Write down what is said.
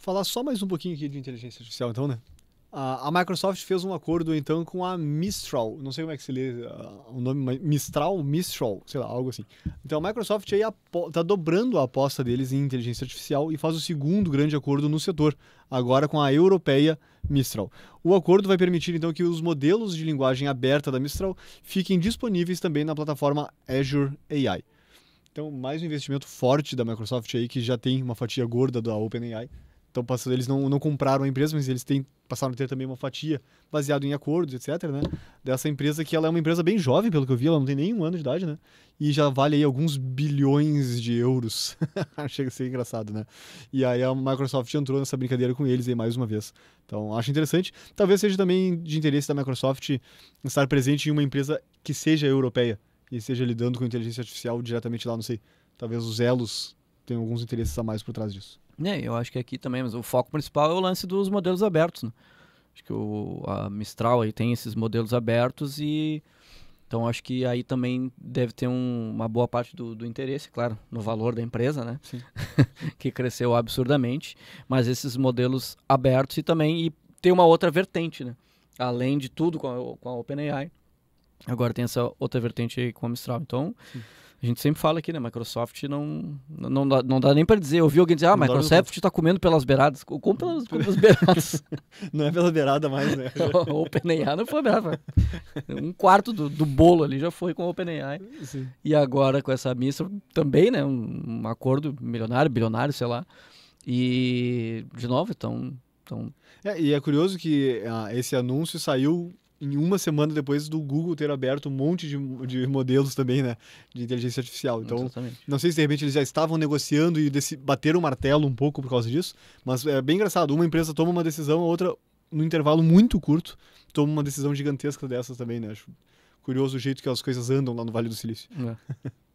falar só mais um pouquinho aqui de inteligência artificial, então, né? A, Microsoft fez um acordo, então, com a Mistral. Não sei como é que se lê ah, o nome, Mistral, Mistral, sei lá, algo assim. Então, a Microsoft aí está dobrando a aposta deles em inteligência artificial e faz o segundo grande acordo no setor, agora com a europeia Mistral. O acordo vai permitir, então, que os modelos de linguagem aberta da Mistral fiquem disponíveis também na plataforma Azure AI. Então, mais um investimento forte da Microsoft aí, que já tem uma fatia gorda da OpenAI então, passando, eles não, não compraram a empresa, mas eles têm, passaram a ter também uma fatia baseado em acordos, etc., né? Dessa empresa que ela é uma empresa bem jovem, pelo que eu vi, ela não tem nem um ano de idade, né? E já vale aí alguns bilhões de euros. Chega a ser engraçado, né? E aí a Microsoft entrou nessa brincadeira com eles aí mais uma vez. Então, acho interessante. Talvez seja também de interesse da Microsoft estar presente em uma empresa que seja europeia e seja lidando com inteligência artificial diretamente lá, não sei. Talvez os elos tenham alguns interesses a mais por trás disso. É, eu acho que aqui também, mas o foco principal é o lance dos modelos abertos, né? Acho que o, a Mistral aí tem esses modelos abertos e... Então acho que aí também deve ter um, uma boa parte do, do, interesse, claro, no valor da empresa, né? que cresceu absurdamente, mas esses modelos abertos e também e tem uma outra vertente, né? Além de tudo com a, com a OpenAI, Agora tem essa outra vertente aí com a Mistral. Então, Sim. a gente sempre fala aqui, né? Microsoft não, não, dá, não dá nem para dizer. Eu vi alguém dizer, ah, não Microsoft está comendo pelas beiradas. Como pelas, como pelas beiradas? não é pela beirada mais, né? o OpenAI não foi beirada. Um quarto do, do bolo ali já foi com a OpenAI. E agora com essa Mistral também, né? Um, um acordo milionário, bilionário, sei lá. E, de novo, então... então... É, e é curioso que ah, esse anúncio saiu em uma semana depois do Google ter aberto um monte de, de modelos também, né? De inteligência artificial. Então, Exatamente. não sei se de repente eles já estavam negociando e desse, bateram o martelo um pouco por causa disso, mas é bem engraçado. Uma empresa toma uma decisão, a outra, num intervalo muito curto, toma uma decisão gigantesca dessas também, né? Acho curioso o jeito que as coisas andam lá no Vale do Silício. É.